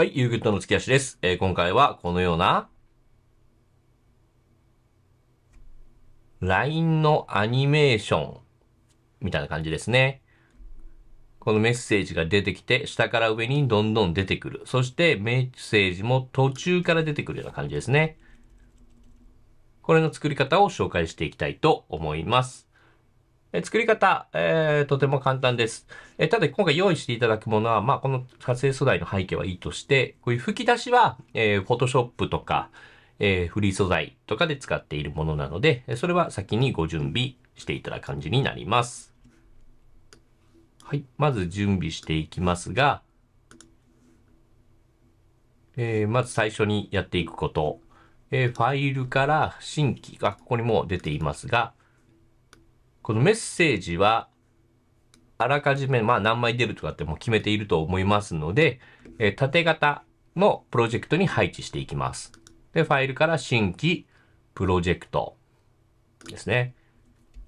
はい、ユーグッドの月足です。えー、今回はこのような LINE のアニメーションみたいな感じですね。このメッセージが出てきて、下から上にどんどん出てくる。そしてメッセージも途中から出てくるような感じですね。これの作り方を紹介していきたいと思います。え作り方、えー、とても簡単です。えー、ただ今回用意していただくものは、まあ、この撮影素材の背景はいいとして、こういう吹き出しは、えー、p h o t o s とか、えー、フリー素材とかで使っているものなので、それは先にご準備していただく感じになります。はい。まず準備していきますが、えー、まず最初にやっていくこと。えー、ファイルから新規がここにも出ていますが、このメッセージは、あらかじめ、まあ何枚出るとかってもう決めていると思いますので、え縦型のプロジェクトに配置していきます。で、ファイルから新規プロジェクトですね。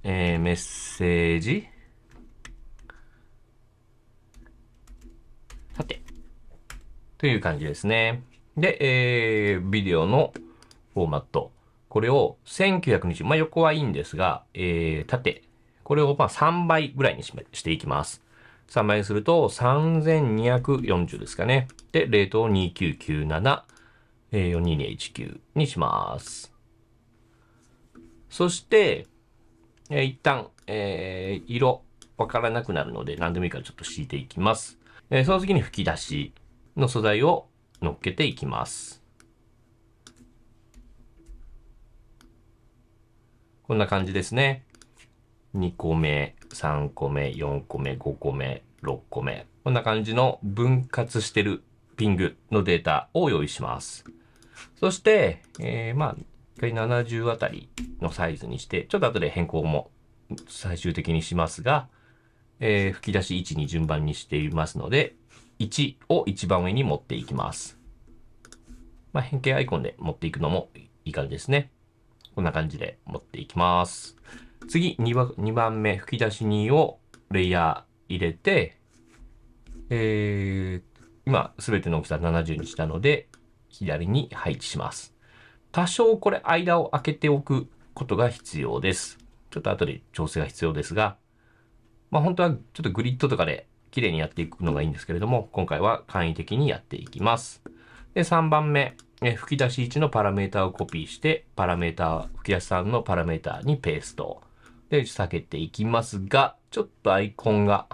えー、メッセージ。さて。という感じですね。で、えー、ビデオのフォーマット。これを1 9 2 0まあ、横はいいんですが、えー、縦。これをま3倍ぐらいにしていきます。3倍にすると3240ですかね。で、レートを2997、え42219にします。そして、えー、一旦、えー、色、わからなくなるので、何でもいいからちょっと敷いていきます。えー、その次に吹き出しの素材を乗っけていきます。こんな感じですね。2個目、3個目、4個目、5個目、6個目。こんな感じの分割してるピングのデータを用意します。そして、えー、まあ、一回70あたりのサイズにして、ちょっと後で変更も最終的にしますが、えー、吹き出し1に順番にしていますので、1を一番上に持っていきます。まあ、変形アイコンで持っていくのもいい感じですね。こんな感じで持っていきます。次2番 ,2 番目吹き出し2をレイヤー入れて、えー、今全ての大きさ70にしたので左に配置します。多少これ間を空けておくことが必要です。ちょっと後で調整が必要ですが、まあ本当はちょっとグリッドとかで綺麗にやっていくのがいいんですけれども、今回は簡易的にやっていきます。で、3番目、え吹き出し1のパラメータをコピーして、パラメータ、吹き出し3のパラメータにペースト。で、避けていきますが、ちょっとアイコンが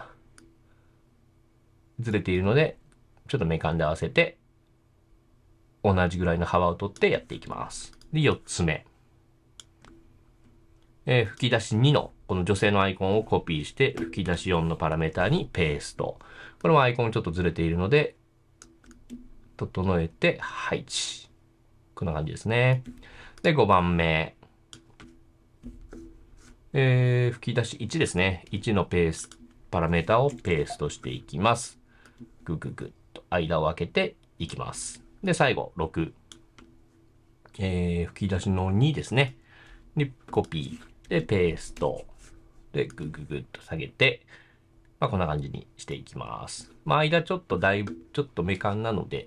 ずれているので、ちょっとメカンで合わせて、同じぐらいの幅を取ってやっていきます。で、4つ目。えー、吹き出し2の、この女性のアイコンをコピーして、吹き出し4のパラメータにペースト。これもアイコンちょっとずれているので、整えて配置。こんな感じですね。で、5番目。えー、吹き出し1ですね。1のペース、パラメータをペーストしていきます。ぐぐグっと間を空けていきます。で、最後、6。えー、吹き出しの2ですね。で、コピー。で、ペースト。で、グググっと下げて、まあ、こんな感じにしていきます。まあ、間ちょっとだいぶ、ちょっとメカンなので、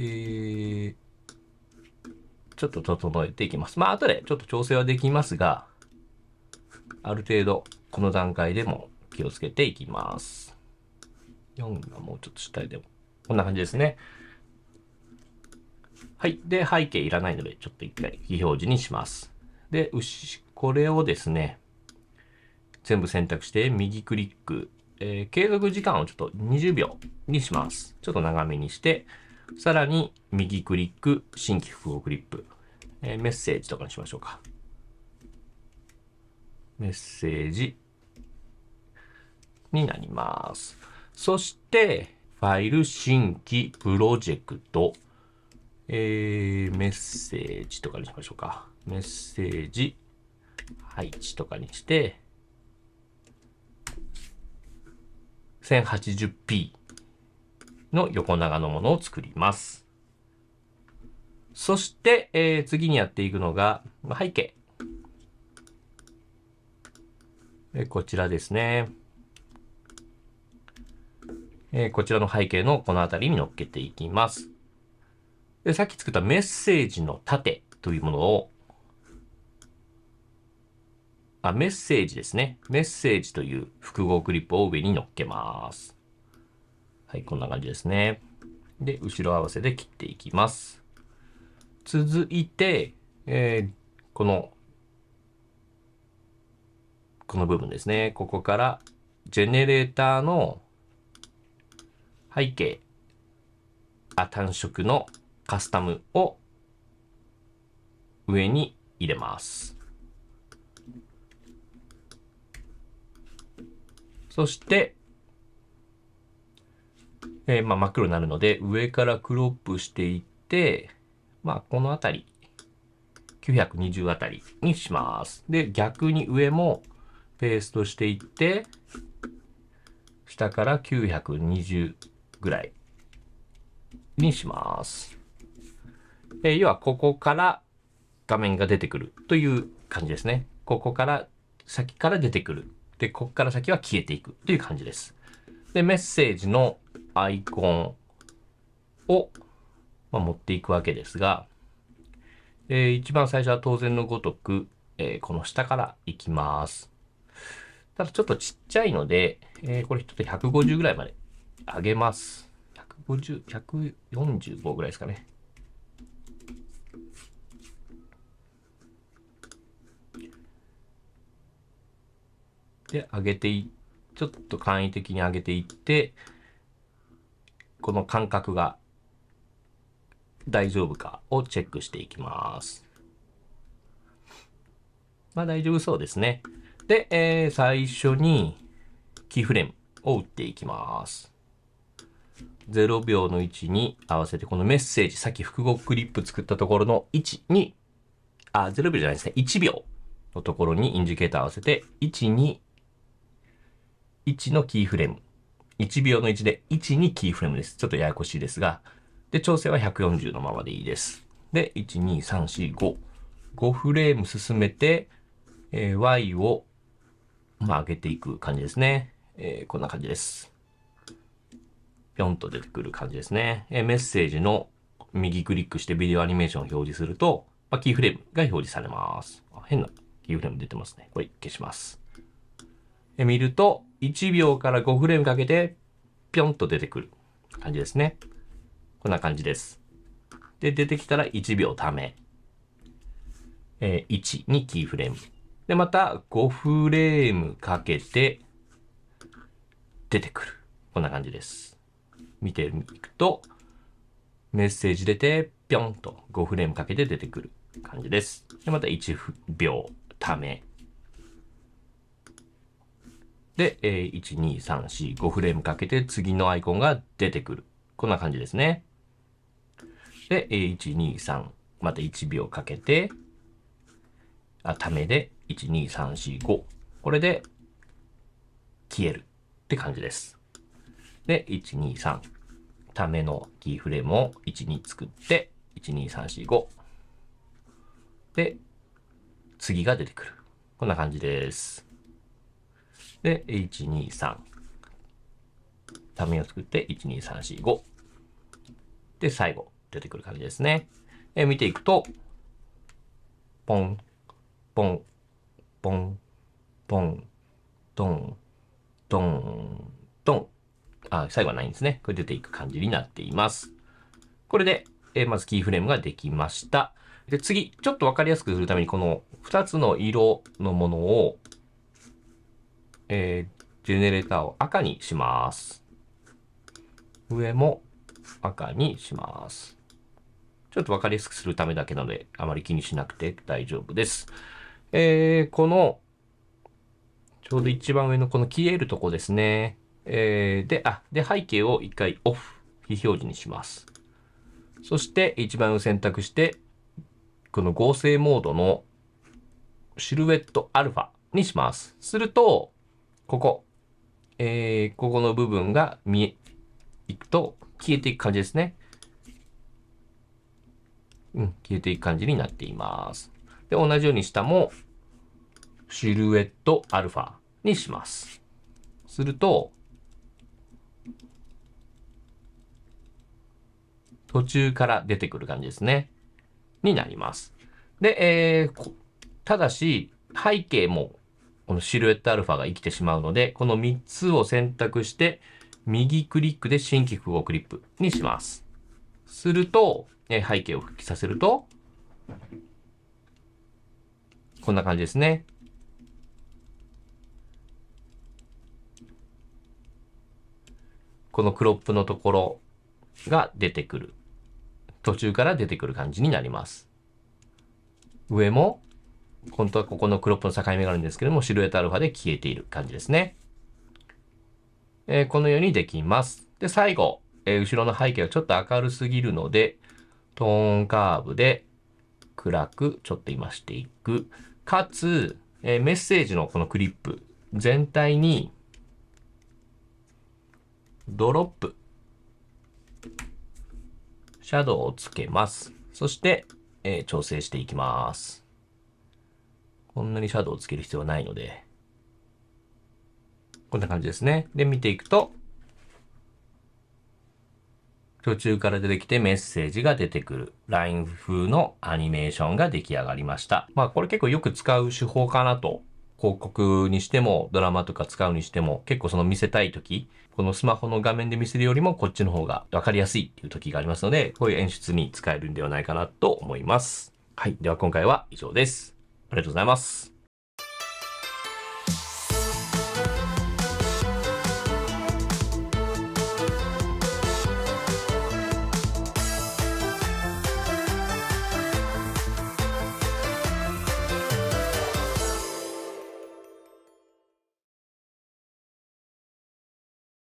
えー、ちょっと整えていきます。まあ、後でちょっと調整はできますが、ある程度、この段階でも気をつけていきます。4がもうちょっと下でも。こんな感じですね。はい。で、背景いらないので、ちょっと一回非表示にします。で、これをですね、全部選択して、右クリック、えー、継続時間をちょっと20秒にします。ちょっと長めにして、さらに、右クリック、新規複合クリップ、えー、メッセージとかにしましょうか。メッセージになります。そして、ファイル、新規、プロジェクト、えー、メッセージとかにしましょうか。メッセージ、配置とかにして、1080p。の横長のものを作ります。そして、えー、次にやっていくのが、背景。えこちらですね。えこちらの背景のこの辺りに乗っけていきます。でさっき作ったメッセージの縦というものを、あ、メッセージですね。メッセージという複合クリップを上に乗っけます。はい、こんな感じですね。で、後ろ合わせで切っていきます。続いて、えー、この、この部分ですね。ここから、ジェネレーターの背景、あ、単色のカスタムを上に入れます。そして、えー、まあ、真っ黒になるので、上からクロップしていって、まあ、この辺り、920あたりにします。で、逆に上もペーストしていって、下から920ぐらいにします。えー、要はここから画面が出てくるという感じですね。ここから先から出てくる。で、ここから先は消えていくという感じです。で、メッセージのアイコンを、まあ、持っていくわけですが、えー、一番最初は当然のごとく、えー、この下からいきます。ただちょっとちっちゃいので、えー、これちょっと150ぐらいまで上げます。150、145ぐらいですかね。で、上げてい、ちょっと簡易的に上げていって、この感覚が大丈夫かをチェックしていきます。まあ大丈夫そうですね。で、えー、最初にキーフレームを打っていきます。0秒の位置に合わせてこのメッセージ、さっき複合クリップ作ったところの位置に、あ、0秒じゃないですね、1秒のところにインジケーター合わせて、1、2、1のキーフレーム。1秒の1で1にキーフレームです。ちょっとややこしいですが。で、調整は140のままでいいです。で、1、2、3、4、5。5フレーム進めて、えー、Y を、まあ、上げていく感じですね。えー、こんな感じです。ぴょんと出てくる感じですね。えー、メッセージの右クリックしてビデオアニメーションを表示すると、まあ、キーフレームが表示されます。あ変なキーフレーム出てますね。これ消します。見ると、1秒から5フレームかけて、ぴょんと出てくる感じですね。こんな感じです。で、出てきたら1秒ため。えー、1にキーフレーム。で、また5フレームかけて、出てくる。こんな感じです。見ていくと、メッセージ出て、ぴょんと5フレームかけて出てくる感じです。で、また1秒ため。で、えー、1、2、3、4、5フレームかけて次のアイコンが出てくる。こんな感じですね。で、えー、1、2、3、また1秒かけて、あ、ためで、1、2、3、4、5。これで、消えるって感じです。で、1、2、3。ためのキーフレームを1、2作って、1、2、3、4、5。で、次が出てくる。こんな感じです。で、1、2、3。タメを作って、1、2、3、4、5。で、最後、出てくる感じですね。え見ていくと、ポン、ポン、ポン、ポン、ドン、ドン、ドン。あ、最後はないんですね。これ出ていく感じになっています。これで、えまずキーフレームができました。で、次、ちょっとわかりやすくするために、この2つの色のものをえー、ジェネレーターを赤にします。上も赤にします。ちょっと分かりやすくするためだけなので、あまり気にしなくて大丈夫です。えー、この、ちょうど一番上のこの消えるとこですね。えー、で、あ、で、背景を一回オフ、非表示にします。そして、一番上選択して、この合成モードのシルエットアルファにします。すると、ここ、えー、ここの部分が見え、いくと消えていく感じですね。うん、消えていく感じになっています。で、同じように下も、シルエットアルファにします。すると、途中から出てくる感じですね。になります。で、えー、ただし、背景もこのシルエットアルファが生きてしまうので、この3つを選択して、右クリックで新規符号クリップにします。すると、え背景を復帰させると、こんな感じですね。このクロップのところが出てくる。途中から出てくる感じになります。上も本当はここの黒っぽの境目があるんですけども、シルエットアルファで消えている感じですね。えー、このようにできます。で、最後、えー、後ろの背景がちょっと明るすぎるので、トーンカーブで暗くちょっと今していく。かつ、えー、メッセージのこのクリップ全体にドロップ、シャドウをつけます。そして、えー、調整していきます。こんなにシャドウをつける必要はないので、こんな感じですね。で、見ていくと、途中から出てきてメッセージが出てくる。LINE 風のアニメーションが出来上がりました。まあこれ結構よく使う手法かなと。広告にしてもドラマとか使うにしても結構その見せたい時、このスマホの画面で見せるよりもこっちの方が分かりやすいっていう時がありますので、こういう演出に使えるんではないかなと思います。はい。では今回は以上です。ありがとうございます。